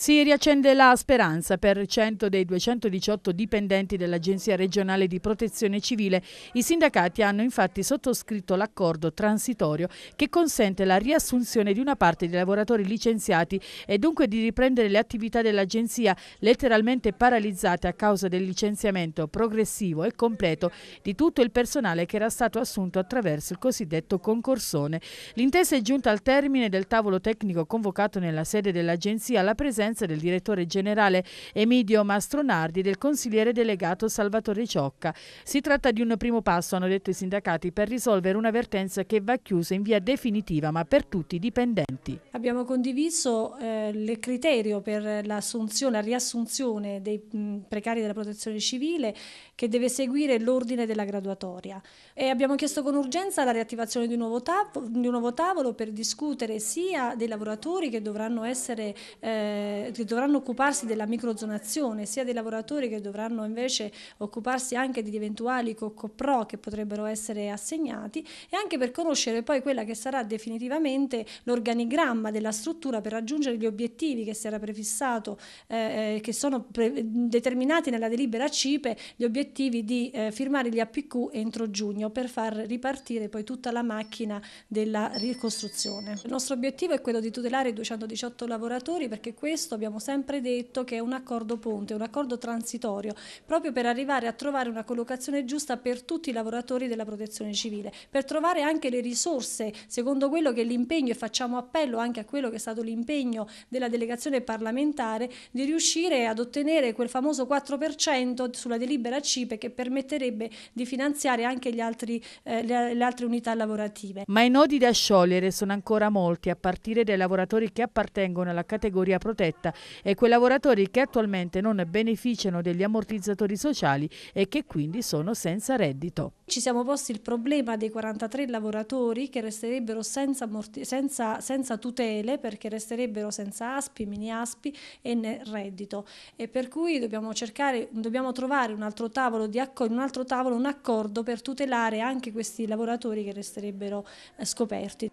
Si riaccende la speranza per 100 dei 218 dipendenti dell'Agenzia regionale di protezione civile. I sindacati hanno infatti sottoscritto l'accordo transitorio che consente la riassunzione di una parte dei lavoratori licenziati e dunque di riprendere le attività dell'Agenzia letteralmente paralizzate a causa del licenziamento progressivo e completo di tutto il personale che era stato assunto attraverso il cosiddetto concorsone. L'intesa è giunta al termine del tavolo tecnico convocato nella sede dell'Agenzia alla presenza presidenza del direttore generale Emidio Mastronardi e del consigliere delegato Salvatore Ciocca. Si tratta di un primo passo, hanno detto i sindacati, per risolvere un'avvertenza che va chiusa in via definitiva, ma per tutti i dipendenti. Abbiamo condiviso eh, il criterio per l'assunzione, la riassunzione dei mh, precari della protezione civile che deve seguire l'ordine della graduatoria e abbiamo chiesto con urgenza la riattivazione di un nuovo tavolo, di un nuovo tavolo per discutere sia dei lavoratori che dovranno essere eh, eh, che dovranno occuparsi della microzonazione, sia dei lavoratori che dovranno invece occuparsi anche di eventuali coccopro che potrebbero essere assegnati e anche per conoscere poi quella che sarà definitivamente l'organigramma della struttura per raggiungere gli obiettivi che si era prefissato, eh, eh che sono pre determinati nella delibera CIPE, gli obiettivi di eh, firmare gli APQ entro giugno per far ripartire poi tutta la macchina della ricostruzione. Il nostro obiettivo è quello di tutelare i 218 lavoratori perché questo questo abbiamo sempre detto che è un accordo ponte, un accordo transitorio, proprio per arrivare a trovare una collocazione giusta per tutti i lavoratori della protezione civile, per trovare anche le risorse, secondo quello che è l'impegno, e facciamo appello anche a quello che è stato l'impegno della delegazione parlamentare, di riuscire ad ottenere quel famoso 4% sulla delibera CIPE che permetterebbe di finanziare anche altri, eh, le, le altre unità lavorative. Ma i nodi da sciogliere sono ancora molti, a partire dai lavoratori che appartengono alla categoria protezione stretta e quei lavoratori che attualmente non beneficiano degli ammortizzatori sociali e che quindi sono senza reddito. Ci siamo posti il problema dei 43 lavoratori che resterebbero senza, senza, senza tutele perché resterebbero senza ASPI, mini ASPI e né reddito e per cui dobbiamo cercare, dobbiamo trovare un altro tavolo, di un, altro tavolo un accordo per tutelare anche questi lavoratori che resterebbero eh, scoperti.